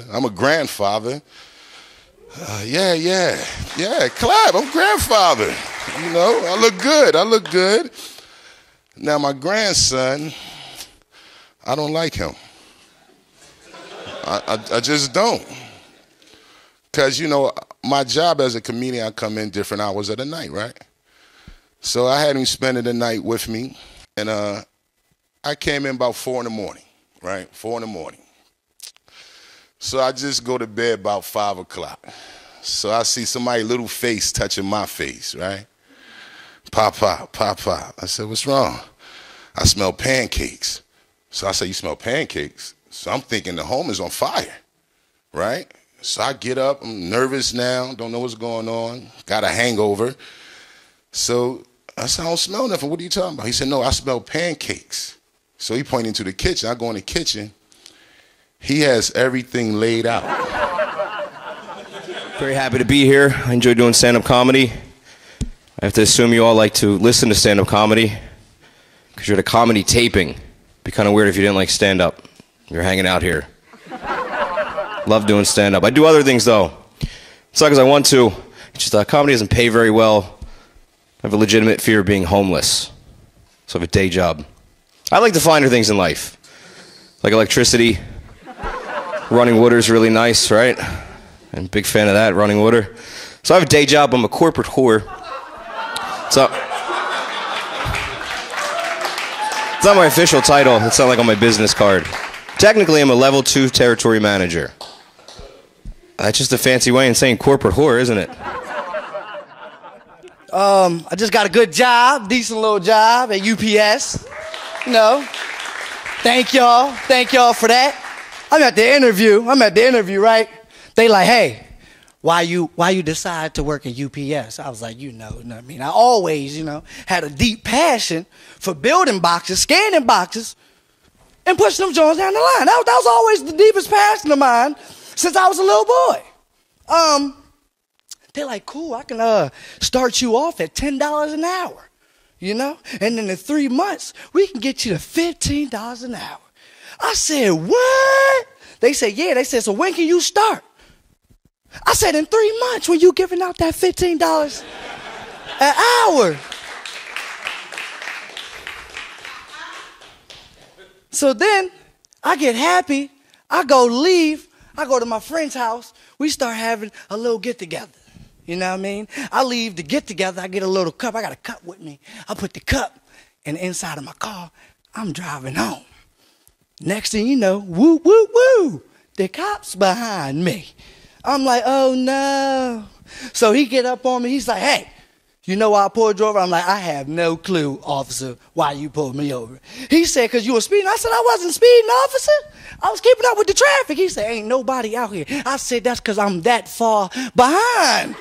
father. I'm a grandfather. Uh, yeah, yeah, yeah. Clap. I'm grandfather. You know, I look good. I look good. Now my grandson, I don't like him. I, I, I just don't. Cause you know, my job as a comedian, I come in different hours of the night, right? So I had him spending the night with me, and uh, I came in about four in the morning, right? Four in the morning. So I just go to bed about five o'clock. So I see somebody little face touching my face, right? Pop, pop, pop, pop. I said, what's wrong? I smell pancakes. So I say, you smell pancakes? So I'm thinking the home is on fire, right? So I get up, I'm nervous now, don't know what's going on, got a hangover. So I said, I don't smell nothing. What are you talking about? He said, No, I smell pancakes. So he pointed to the kitchen. I go in the kitchen, he has everything laid out. Very happy to be here. I enjoy doing stand up comedy. I have to assume you all like to listen to stand up comedy because you're at a comedy taping. It'd be kind of weird if you didn't like stand up. You're hanging out here. Love doing stand up. I do other things though. It's not because I want to. It's just uh, comedy doesn't pay very well. I have a legitimate fear of being homeless. So I have a day job. I like the finer things in life, like electricity, running water is really nice, right? And big fan of that, running water. So I have a day job. I'm a corporate whore. So it's not my official title. It's not like on my business card. Technically, I'm a level two territory manager. That's just a fancy way of saying corporate whore, isn't it? Um, I just got a good job, decent little job at UPS. You know, thank y'all, thank y'all for that. I'm at the interview. I'm at the interview, right? They like, hey, why you why you decide to work at UPS? I was like, you know, you know I mean? I always, you know, had a deep passion for building boxes, scanning boxes, and pushing them joints down the line. That, that was always the deepest passion of mine since I was a little boy. Um, they're like, cool, I can uh, start you off at $10 an hour, you know? And then in three months, we can get you to $15 an hour. I said, What? They said, Yeah. They said, So when can you start? I said, In three months when you giving out that $15 an hour. So then I get happy. I go leave. I go to my friend's house. We start having a little get together. You know what I mean? I leave to get together. I get a little cup. I got a cup with me. I put the cup in the inside of my car. I'm driving home. Next thing you know, woo, woo, woo, the cops behind me. I'm like, oh no. So he get up on me. He's like, hey, you know why I pulled you over? I'm like, I have no clue, officer, why you pulled me over. He said, because you were speeding. I said, I wasn't speeding, officer. I was keeping up with the traffic. He said, ain't nobody out here. I said, that's because I'm that far behind.